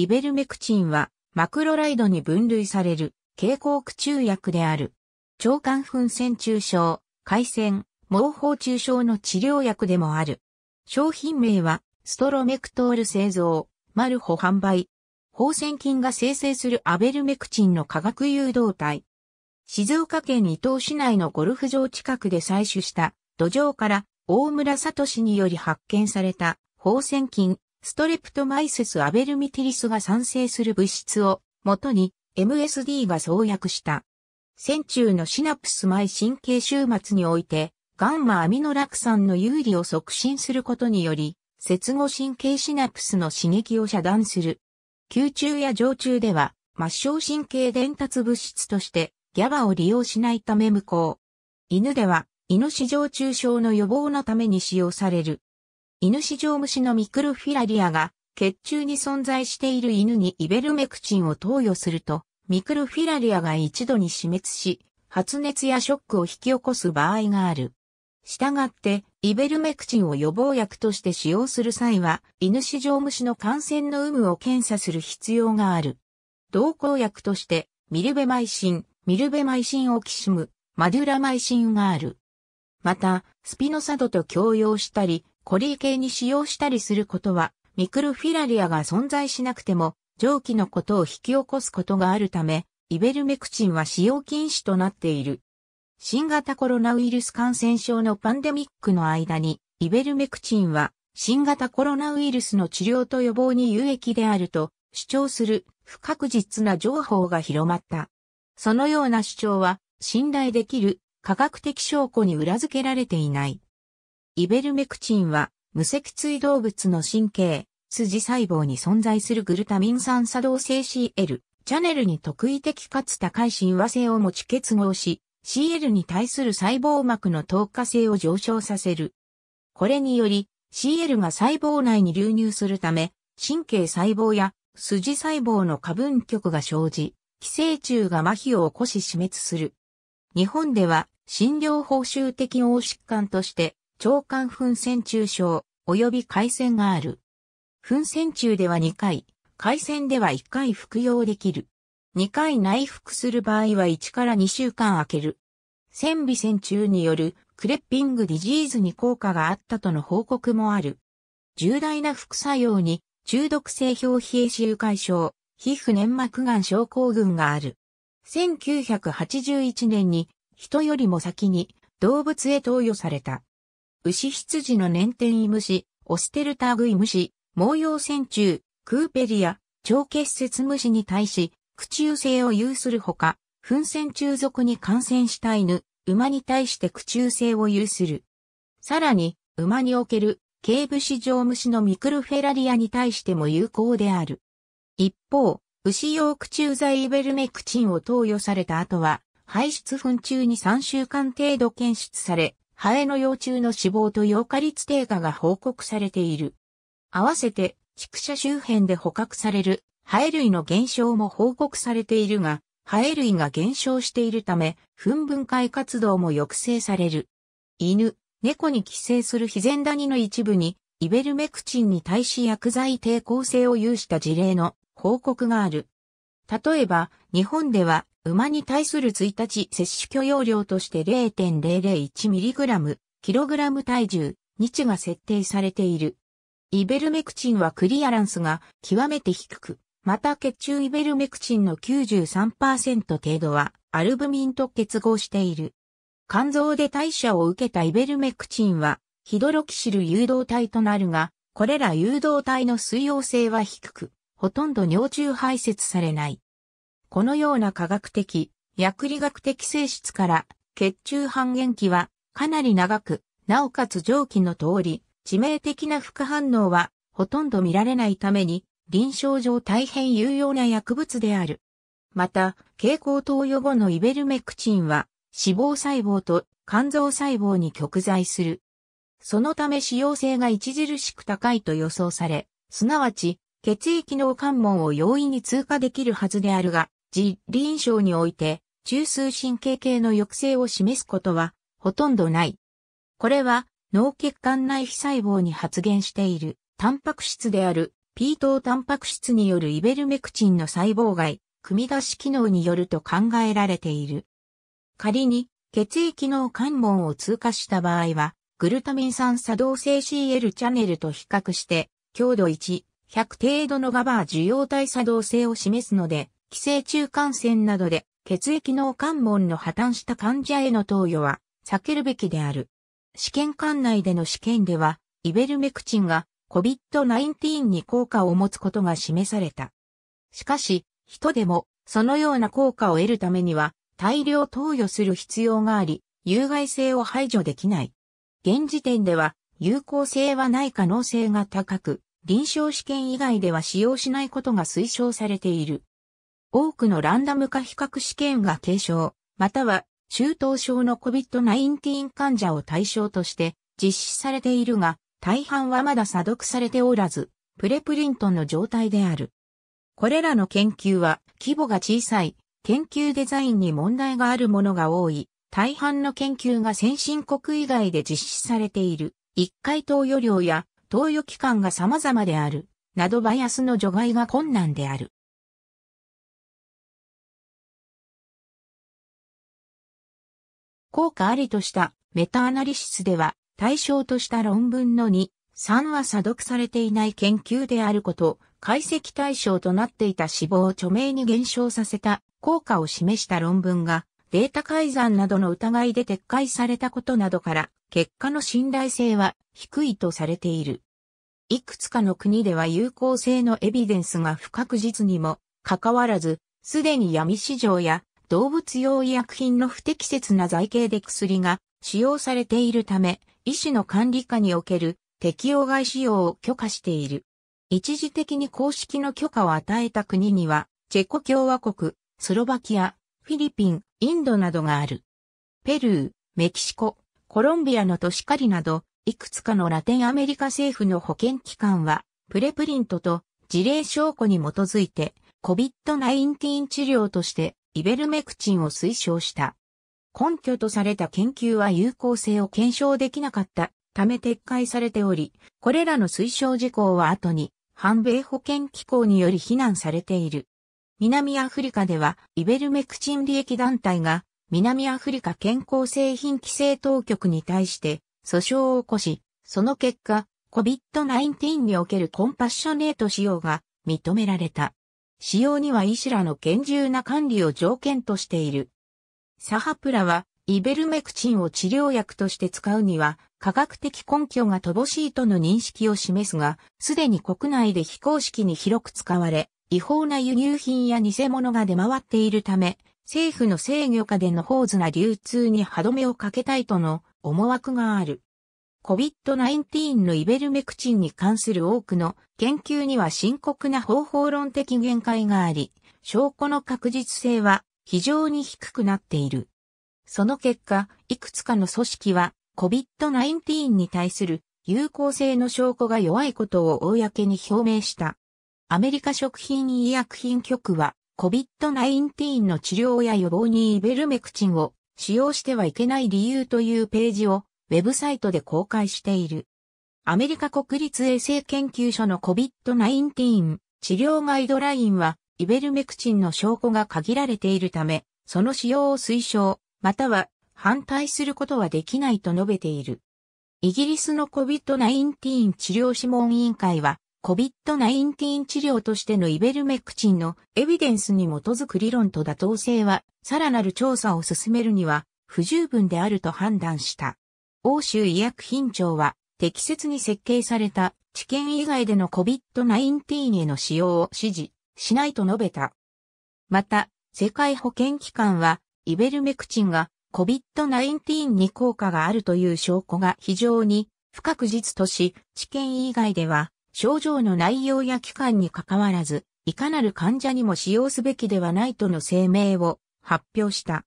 イベルメクチンはマクロライドに分類される蛍光苦中薬である。腸管粉腺中症、回線、毛包中症の治療薬でもある。商品名はストロメクトール製造、マルホ販売。放線菌が生成するアベルメクチンの化学誘導体。静岡県伊東市内のゴルフ場近くで採取した土壌から大村氏により発見された放線菌ストレプトマイセスアベルミティリスが産生する物質を元に MSD が創薬した。線中のシナプス前神経終末において、ガンマアミノラク酸の有利を促進することにより、接合神経シナプスの刺激を遮断する。宮中や上中では、末梢神経伝達物質として、ギャバを利用しないため無効。犬では、胃の市場中症の予防のために使用される。犬市場虫のミクロフィラリアが血中に存在している犬にイベルメクチンを投与すると、ミクロフィラリアが一度に死滅し、発熱やショックを引き起こす場合がある。したがって、イベルメクチンを予防薬として使用する際は、犬市場虫の感染の有無を検査する必要がある。同行薬として、ミルベマイシン、ミルベマイシンオキシム、マデュラマイシンがある。また、スピノサドと共用したり、コリー系に使用したりすることは、ミクロフィラリアが存在しなくても、蒸気のことを引き起こすことがあるため、イベルメクチンは使用禁止となっている。新型コロナウイルス感染症のパンデミックの間に、イベルメクチンは、新型コロナウイルスの治療と予防に有益であると主張する不確実な情報が広まった。そのような主張は信頼できる科学的証拠に裏付けられていない。イベルメクチンは、無脊椎動物の神経、筋細胞に存在するグルタミン酸作動性 CL、チャネルに特異的かつ高い親和性を持ち結合し、CL に対する細胞膜の透過性を上昇させる。これにより、CL が細胞内に流入するため、神経細胞や筋細胞の過分極が生じ、寄生虫が麻痺を起こし死滅する。日本では、診療報酬適応疾患として、長官粉戦中症及び回線がある。粉戦中では2回、回線では1回服用できる。2回内服する場合は1から2週間空ける。線微線中によるクレッピングディジーズに効果があったとの報告もある。重大な副作用に中毒性表皮炎臭解消、皮膚粘膜がん症候群がある。1981年に人よりも先に動物へ投与された。牛羊の粘点イムシ、オステルターグイムシ、毛用線虫、クーペリア、超結節虫に対し、駆虫性を有するほか、粉線虫属に感染した犬、馬に対して駆虫性を有する。さらに、馬における、軽部士場虫のミクルフェラリアに対しても有効である。一方、牛用駆虫剤イベルメクチンを投与された後は、排出粉中に3週間程度検出され、ハエの幼虫の死亡と溶化率低下が報告されている。合わせて、畜舎周辺で捕獲されるハエ類の減少も報告されているが、ハエ類が減少しているため、糞分解活動も抑制される。犬、猫に寄生するヒゼンダニの一部に、イベルメクチンに対し薬剤抵抗性を有した事例の報告がある。例えば、日本では馬に対する1日摂取許容量として 0.001mg、kg 体重、日が設定されている。イベルメクチンはクリアランスが極めて低く、また血中イベルメクチンの93%程度はアルブミンと結合している。肝臓で代謝を受けたイベルメクチンはヒドロキシル誘導体となるが、これら誘導体の水溶性は低く、ほとんど尿中排泄されない。このような科学的、薬理学的性質から、血中半減期はかなり長く、なおかつ上記の通り、致命的な副反応はほとんど見られないために、臨床上大変有用な薬物である。また、蛍光投与後のイベルメクチンは、脂肪細胞と肝臓細胞に極在する。そのため使用性が著しく高いと予想され、すなわち、血液の関門を容易に通過できるはずであるが、実臨床において、中枢神経系の抑制を示すことは、ほとんどない。これは、脳血管内皮細胞に発現している、タンパク質である、P 等タンパク質によるイベルメクチンの細胞外、組み出し機能によると考えられている。仮に、血液の関門を通過した場合は、グルタミン酸作動性 CL チャネルと比較して、強度1、100程度のガバー受容体作動性を示すので、寄生虫感染などで血液脳関門の破綻した患者への投与は避けるべきである。試験管内での試験では、イベルメクチンが COVID-19 に効果を持つことが示された。しかし、人でもそのような効果を得るためには大量投与する必要があり、有害性を排除できない。現時点では有効性はない可能性が高く、臨床試験以外では使用しないことが推奨されている。多くのランダム化比較試験が軽症、または中等症の COVID-19 患者を対象として実施されているが、大半はまだ査読されておらず、プレプリントの状態である。これらの研究は規模が小さい、研究デザインに問題があるものが多い、大半の研究が先進国以外で実施されている、一回投与量や投与期間が様々である、などバイアスの除外が困難である。効果ありとしたメタアナリシスでは対象とした論文の2、3は査読されていない研究であること、解析対象となっていた死亡を著名に減少させた効果を示した論文がデータ改ざんなどの疑いで撤回されたことなどから結果の信頼性は低いとされている。いくつかの国では有効性のエビデンスが不確実にもかかわらず、すでに闇市場や動物用医薬品の不適切な剤形で薬が使用されているため、医師の管理下における適用外使用を許可している。一時的に公式の許可を与えた国には、チェコ共和国、スロバキア、フィリピン、インドなどがある。ペルー、メキシコ、コロンビアの都市カリなど、いくつかのラテンアメリカ政府の保健機関は、プレプリントと事例証拠に基づいて、COVID-19 治療としてイベルメクチンを推奨した。根拠とされた研究は有効性を検証できなかったため撤回されており、これらの推奨事項は後に反米保健機構により非難されている。南アフリカではイベルメクチン利益団体が南アフリカ健康製品規制当局に対して訴訟を起こし、その結果、COVID-19 におけるコンパッショネート使用が認められた。使用には医師らの厳重な管理を条件としている。サハプラは、イベルメクチンを治療薬として使うには、科学的根拠が乏しいとの認識を示すが、すでに国内で非公式に広く使われ、違法な輸入品や偽物が出回っているため、政府の制御下での法図な流通に歯止めをかけたいとの思惑がある。COVID-19 のイベルメクチンに関する多くの研究には深刻な方法論的限界があり、証拠の確実性は非常に低くなっている。その結果、いくつかの組織は COVID-19 に対する有効性の証拠が弱いことを公に表明した。アメリカ食品医薬品局は COVID-19 の治療や予防にイベルメクチンを使用してはいけない理由というページをウェブサイトで公開している。アメリカ国立衛生研究所の COVID-19 治療ガイドラインは、イベルメクチンの証拠が限られているため、その使用を推奨、または反対することはできないと述べている。イギリスの COVID-19 治療諮問委員会は、COVID-19 治療としてのイベルメクチンのエビデンスに基づく理論と妥当性は、さらなる調査を進めるには不十分であると判断した。欧州医薬品庁は、適切に設計された治験以外での COVID-19 への使用を指示しないと述べた。また、世界保健機関は、イベルメクチンが COVID-19 に効果があるという証拠が非常に不確実とし、治験以外では症状の内容や期間に関わらず、いかなる患者にも使用すべきではないとの声明を発表した。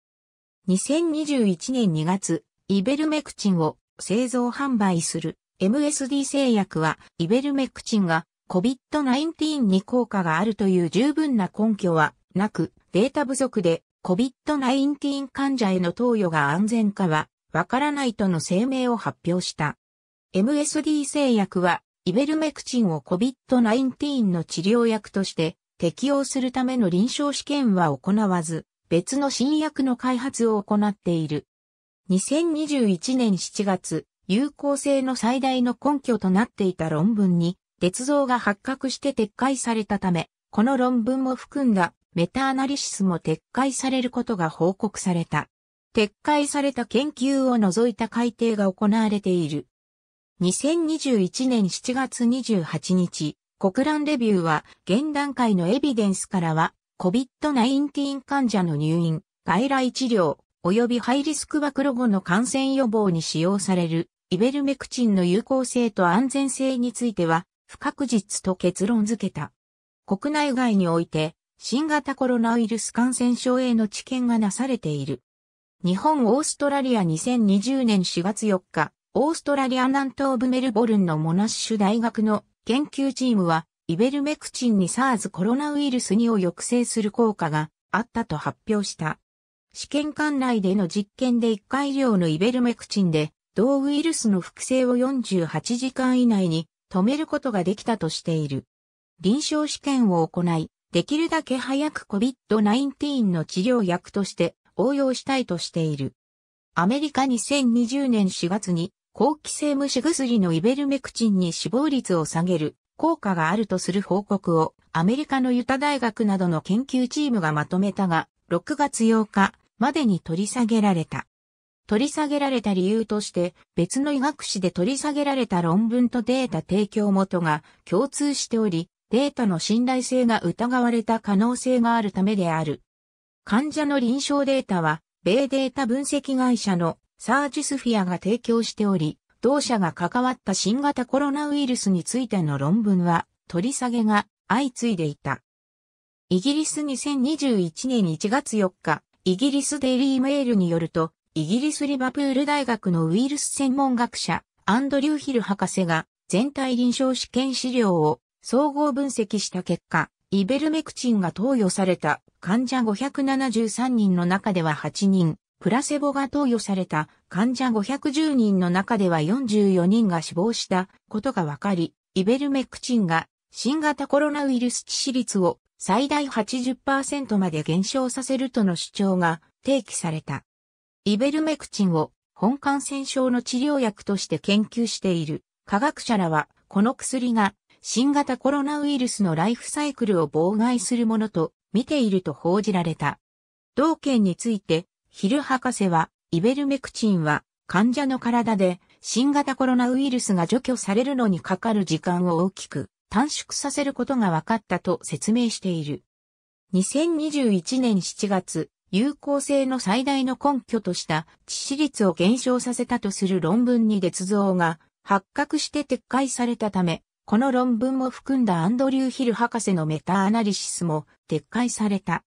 2021年2月、イベルメクチンを製造販売する MSD 製薬はイベルメクチンが COVID-19 に効果があるという十分な根拠はなくデータ不足で COVID-19 患者への投与が安全かはわからないとの声明を発表した。MSD 製薬はイベルメクチンを COVID-19 の治療薬として適用するための臨床試験は行わず別の新薬の開発を行っている。2021年7月、有効性の最大の根拠となっていた論文に、捏造が発覚して撤回されたため、この論文も含んだメタアナリシスも撤回されることが報告された。撤回された研究を除いた改定が行われている。2021年7月28日、国覧レビューは、現段階のエビデンスからは、COVID-19 患者の入院、外来治療、及びハイリスククロゴの感染予防に使用されるイベルメクチンの有効性と安全性については不確実と結論付けた。国内外において新型コロナウイルス感染症への知見がなされている。日本オーストラリア2020年4月4日、オーストラリア南東部メルボルンのモナッシュ大学の研究チームは、イベルメクチンに SARS コロナウイルス2を抑制する効果があったと発表した。試験管内での実験で1回量のイベルメクチンで、同ウイルスの複製を48時間以内に止めることができたとしている。臨床試験を行い、できるだけ早く COVID-19 の治療薬として応用したいとしている。アメリカ2020年4月に後期性虫薬のイベルメクチンに死亡率を下げる効果があるとする報告をアメリカのユタ大学などの研究チームがまとめたが、6月8日、までに取り下げられた。取り下げられた理由として、別の医学誌で取り下げられた論文とデータ提供元が共通しており、データの信頼性が疑われた可能性があるためである。患者の臨床データは、米データ分析会社のサージスフィアが提供しており、同社が関わった新型コロナウイルスについての論文は、取り下げが相次いでいた。イギリス2021年1月4日、イギリスデイリーメールによると、イギリスリバプール大学のウイルス専門学者、アンドリュー・ヒル博士が、全体臨床試験資料を総合分析した結果、イベルメクチンが投与された患者573人の中では8人、プラセボが投与された患者510人の中では44人が死亡したことが分かり、イベルメクチンが新型コロナウイルス致死率を最大80%まで減少させるとの主張が提起された。イベルメクチンを本感染症の治療薬として研究している科学者らは、この薬が新型コロナウイルスのライフサイクルを妨害するものと見ていると報じられた。同件について、ヒル博士は、イベルメクチンは患者の体で新型コロナウイルスが除去されるのにかかる時間を大きく短縮させることが分かったと説明している。2021年7月、有効性の最大の根拠とした致死率を減少させたとする論文に捏造が発覚して撤回されたため、この論文も含んだアンドリュー・ヒル博士のメタアナリシスも撤回された。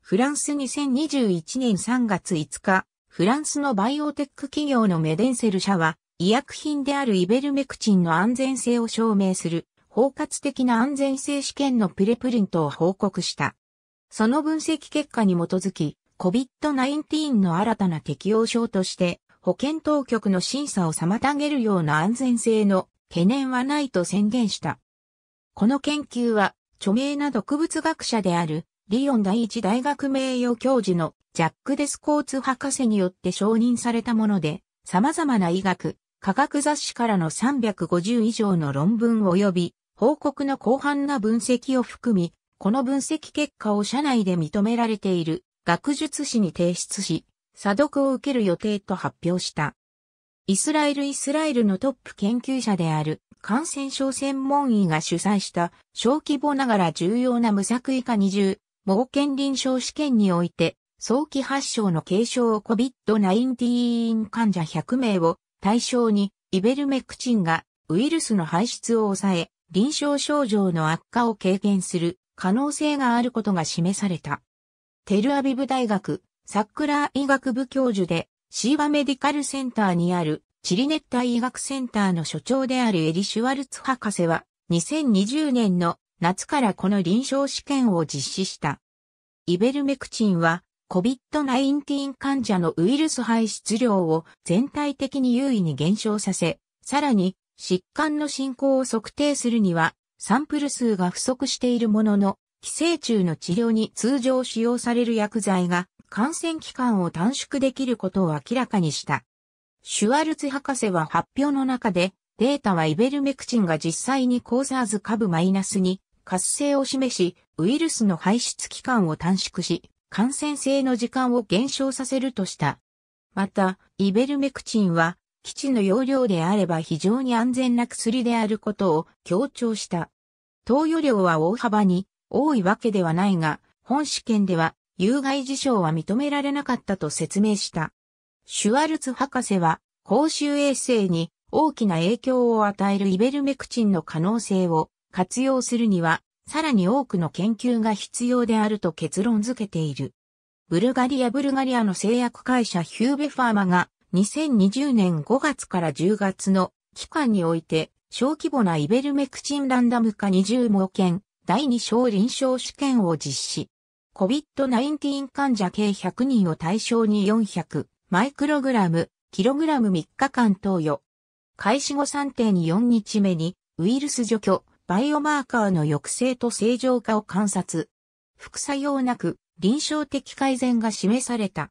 フランス2021年3月5日、フランスのバイオテック企業のメデンセル社は、医薬品であるイベルメクチンの安全性を証明する包括的な安全性試験のプレプリントを報告した。その分析結果に基づき、COVID-19 の新たな適用症として、保健当局の審査を妨げるような安全性の懸念はないと宣言した。この研究は、著名な毒物学者である、リオン第一大学名誉教授のジャック・デスコーツ博士によって承認されたもので、様々な医学、科学雑誌からの350以上の論文及び報告の広範な分析を含み、この分析結果を社内で認められている学術誌に提出し、査読を受ける予定と発表した。イスラエル・イスラエルのトップ研究者である感染症専門医が主催した小規模ながら重要な無作為化二重、盲検臨床試験において、早期発症の軽症 COVID-19 患者100名を対象に、イベルメクチンがウイルスの排出を抑え、臨床症状の悪化を軽減する可能性があることが示された。テルアビブ大学サックラー医学部教授でシーバメディカルセンターにあるチリネッタ医学センターの所長であるエリ・シュワルツ博士は2020年の夏からこの臨床試験を実施した。イベルメクチンは COVID-19 患者のウイルス排出量を全体的に優位に減少させ、さらに疾患の進行を測定するには、サンプル数が不足しているものの、寄生虫の治療に通常使用される薬剤が感染期間を短縮できることを明らかにした。シュワルツ博士は発表の中で、データはイベルメクチンが実際にコーザーズ株マイナスに活性を示し、ウイルスの排出期間を短縮し、感染性の時間を減少させるとした。また、イベルメクチンは基地の容量であれば非常に安全な薬であることを強調した。投与量は大幅に多いわけではないが、本試験では有害事象は認められなかったと説明した。シュワルツ博士は公衆衛生に大きな影響を与えるイベルメクチンの可能性を活用するには、さらに多くの研究が必要であると結論付けている。ブルガリア・ブルガリアの製薬会社ヒューベファーマが2020年5月から10月の期間において、小規模なイベルメクチンランダム化20盲検第2章臨床試験を実施。COVID-19 患者計100人を対象に400マイクログラム、キログラム3日間投与。開始後3.4日目にウイルス除去、バイオマーカーの抑制と正常化を観察。副作用なく臨床的改善が示された。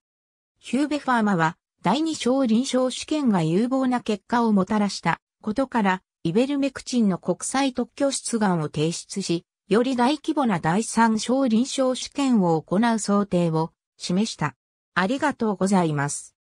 ヒューベファーマは第2小臨床試験が有望な結果をもたらしたことから、イベルメクチンの国際特許出願を提出し、より大規模な第3小臨床試験を行う想定を示した。ありがとうございます。